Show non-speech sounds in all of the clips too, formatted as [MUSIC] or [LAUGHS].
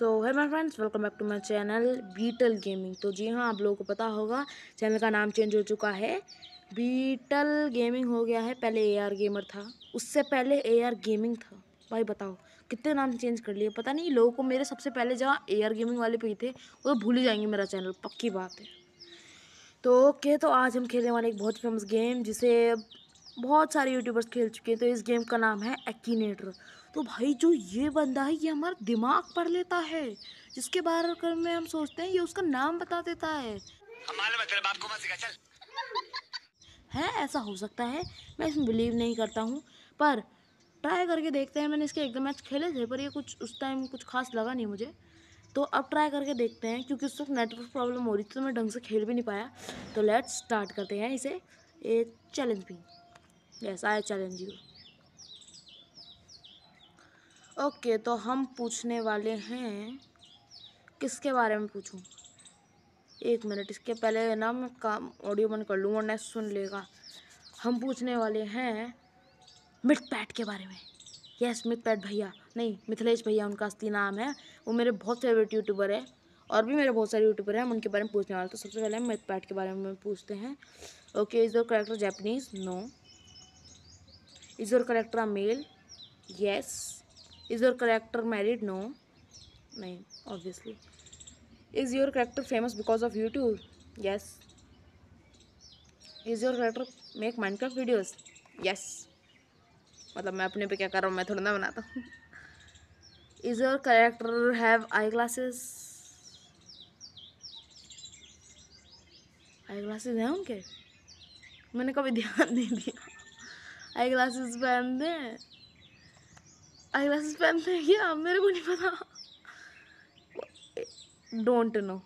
So hi my friends welcome back to my channel beetle gaming तो जी हाँ आप लोगों को पता होगा चैनल का नाम चेंज हो चुका है बीटल गेमिंग हो गया है पहले एआर गेमर था उससे पहले एआर गेमिंग था भाई बताओ कितने नाम चेंज कर लिए पता नहीं लोगों को मेरे सबसे पहले जहाँ एआर गेमिंग वाले पे थे वो भूल ही जाएंगे मेरा चैनल पक्की बात है तो ओके तो आज हम खेलने वाले एक बहुत फेमस गेम जिसे बहुत सारे यूट्यूबर्स खेल चुके हैं तो इस गेम का नाम है एक्नेटर तो भाई जो ये बंदा है ये हमारा दिमाग पढ़ लेता है जिसके बारे में हम सोचते हैं ये उसका नाम बता देता है है ऐसा हो सकता है मैं इसमें बिलीव नहीं करता हूँ पर ट्राई करके देखते हैं मैंने इसके एकदम मैच खेले थे पर ये कुछ उस टाइम कुछ खास लगा नहीं मुझे तो अब ट्राई करके देखते हैं क्योंकि उस वक्त नेटवर्क प्रॉब्लम हो रही थी तो मैं ढंग से खेल भी नहीं पाया तो लेट्स स्टार्ट करते हैं इसे ये चैलेंज भी yes I challenge you okay तो हम पूछने वाले हैं किसके बारे में पूछूं एक मिनट इसके पहले ना मैं काम ऑडियो बंद कर लूँ वरना सुन लेगा हम पूछने वाले हैं मिट पैट के बारे में यस मिट पैट भैया नहीं मिथिलेश भैया उनका असली नाम है वो मेरे बहुत फेवरेट यूट्यूबर है और भी मेरे बहुत सारे यूट्यूबर हैं हम उनके बारे में पूछने वाले तो सबसे पहले हम मिट पैट के बारे में पूछते हैं okay is the character Japanese no is your character a male yes is your character married no नहीं obviously is your character famous because of YouTube yes is your character make Minecraft videos yes मतलब मैं अपने पे क्या कर रहा हूँ मैं थोड़ा ना बनाता हूँ is your character have eye glasses eye glasses हैं उनके मैंने कभी ध्यान नहीं दिया आई ग्लासेस पहन दे आई ग्लासेस पहनते हैं क्या मेरे को नहीं पता don't know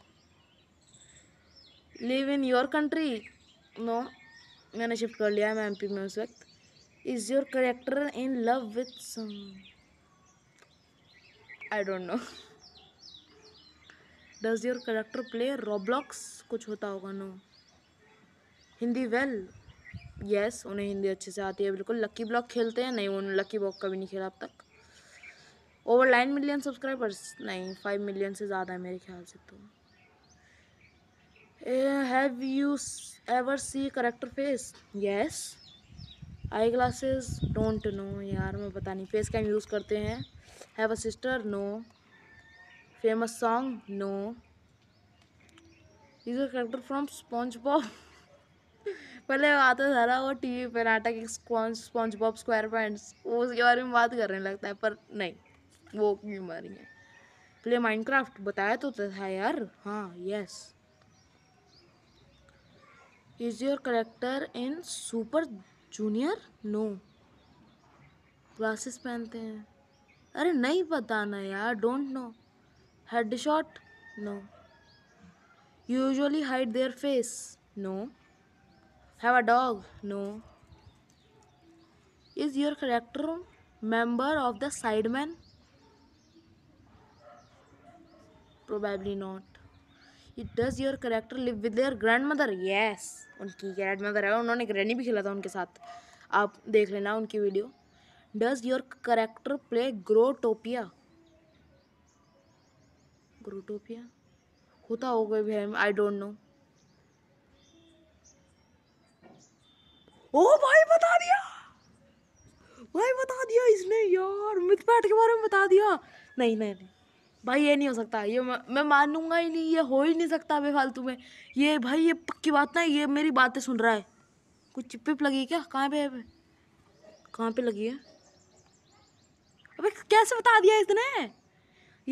live in your country no मैंने शिफ्ट कर लिया है मैं एमपी में उस वक्त is your character in love with some I don't know does your character play Roblox कुछ होता होगा नो हिंदी वेल यस उन्हें हिंदी अच्छे से आती है बिल्कुल लक्की ब्लॉक खेलते हैं नहीं उन्होंने लक्की ब्लॉक कभी नहीं खेला अब तक ओवर नाइन मिलियन सब्सक्राइबर्स नहीं फाइव मिलियन से ज़्यादा है मेरे ख्याल से तो have you ever see character face yes eye glasses don't know यार मैं पता नहीं फेस कैम यूज़ करते हैं have a sister no famous song no is a character from SpongeBob पहले आता था ना वो टी वी पर नाटक स्पॉन्ज बॉब स्क्वायर पैंट्स वो उसके बारे में बात करने लगता है पर नहीं वो बीमारी है प्ले माइनक्राफ्ट बताया तो था यार हाँ yes is your character in Super Junior no glasses पहनते हैं अरे नहीं पता ना यार don't know head shot no usually hide their face no Have a dog? No. Is your character member of the Sidemen? Probably not. It does your character live with their grandmother? Yes. उनकी grandmother है उन्होंने granny भी खेला था उनके साथ आप देख लेना उनकी video does your character play Growtopia Growtopia होता होगा भी आई डोंट नो ओ भाई बता दिया भाई बता दिया इसने यार मिथपैट के बारे में बता दिया नहीं नहीं नहीं भाई ये नहीं हो सकता ये मैं मानूंगा ही नहीं ये हो ही नहीं सकता बेफालतू में ये भाई ये पक्की बात ना ये मेरी बातें सुन रहा है कुछ पिप लगी क्या कहाँ पे है कहाँ पे लगी है अबे कैसे बता दिया इसने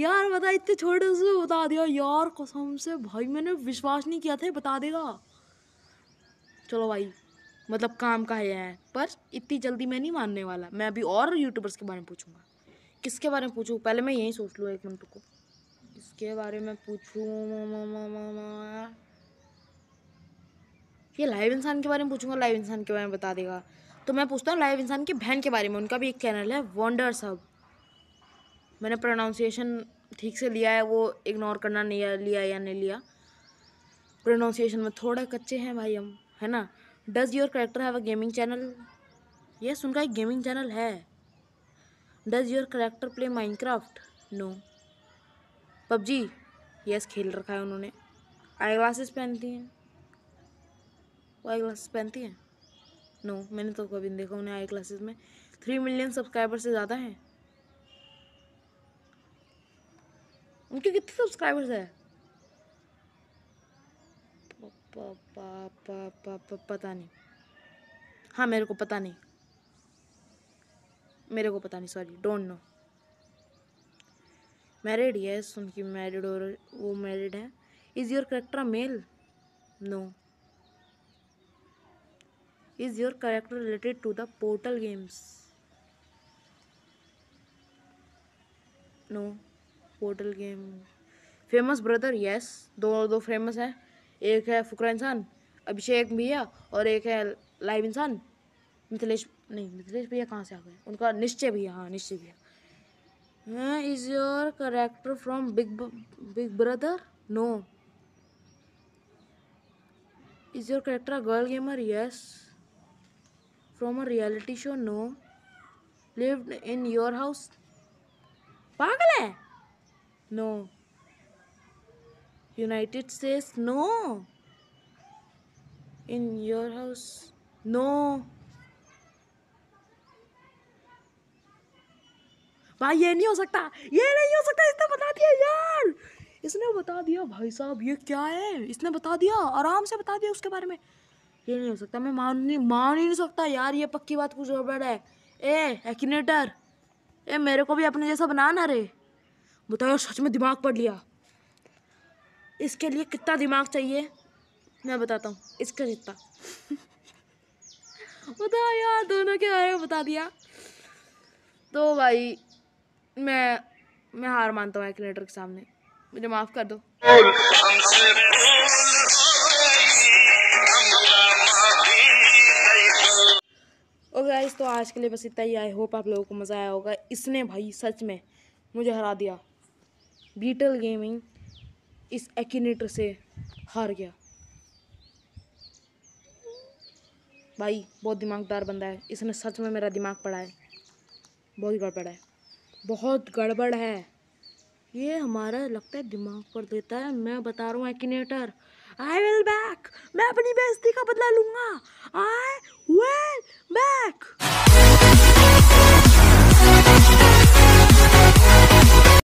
यार बता इतने छोटे से बता दिया यार कसम से भाई मैंने विश्वास नहीं किया था बता देगा चलो भाई मतलब काम का है पर इतनी जल्दी मैं नहीं मानने वाला मैं अभी और यूट्यूबर्स के बारे में पूछूंगा किसके बारे में पूछूँ पहले मैं यही सोच लूँ एक मिनट को किसके बारे में पूछूँ ये लाइव इंसान के बारे में पूछूंगा लाइव इंसान के बारे में बता देगा तो मैं पूछता हूँ लाइव इंसान की बहन के बारे में उनका भी एक चैनल है वंडर सब मैंने प्रोनाउंसिएशन ठीक से लिया है वो इग्नोर करना नहीं लिया या नहीं लिया प्रोनाउंसिएशन में थोड़े कच्चे हैं भाई हम है ना does your character have a gaming channel yes उनका एक गेमिंग चैनल है does your character play Minecraft no PUBG yes खेल रखा है उन्होंने आई ग्लासेस पहनती हैं वो आई ग्लासेस पहनती हैं नो no, मैंने तो कभी नहीं देखा उन्हें आई ग्लासेस में थ्री मिलियन सब्सक्राइबर से ज़्यादा हैं उनके कितने सब्सक्राइबर्स हैं पता नहीं हाँ मेरे को पता नहीं मेरे को पता नहीं sorry don't know married yes उनकी मैरिड और वो मैरिड है is your character male no is your character related to the portal games no portal game famous brother yes दो दो फेमस है एक है फुकरा इंसान अभिषेक भैया और एक है लाइव इंसान मिथिलेश नहीं मिथिलेश भैया कहाँ से आ गए उनका निश्चय भैया हाँ निश्चय भैया is your character from big big brother no is your character girl gamer yes from a reality show no lived in your house पागल है no United says no. In your house, no. भाई ये नहीं हो सकता ये नहीं हो सकता इसने बता दिया यार इसने बता दिया भाई साहब ये क्या है इसने बता दिया आराम से बता दिया उसके बारे में ये नहीं हो सकता मैं मान नहीं मान ही नहीं सकता यार ये पक्की बात कुछ गड़बड़ है ए एक्नेटर ए मेरे को भी अपने जैसा बनाना रे बताओ सच में दिमाग पड़ लिया इसके लिए कितना दिमाग चाहिए मैं बताता हूँ इसका जितना बता [LAUGHS] यार दोनों के बारे में बता दिया तो भाई मैं मैं हार मानता हूँ एक्लेटर के सामने मुझे माफ़ कर दो ओके गाइस तो आज के लिए बस इतना ही आई होप आप लोगों को मज़ा आया होगा इसने भाई सच में मुझे हरा दिया बीटल गेमिंग इस एक्नेटर से हार गया भाई बहुत दिमागदार बंदा है इसने सच में मेरा दिमाग पढ़ा है बहुत गड़बड़ है बहुत गड़बड़ है ये हमारा लगता है दिमाग पर देता है मैं बता रहा हूँ एक्नेटर आई विल बैक मैं अपनी बेइज्जती का बदला लूंगा आई विल बैक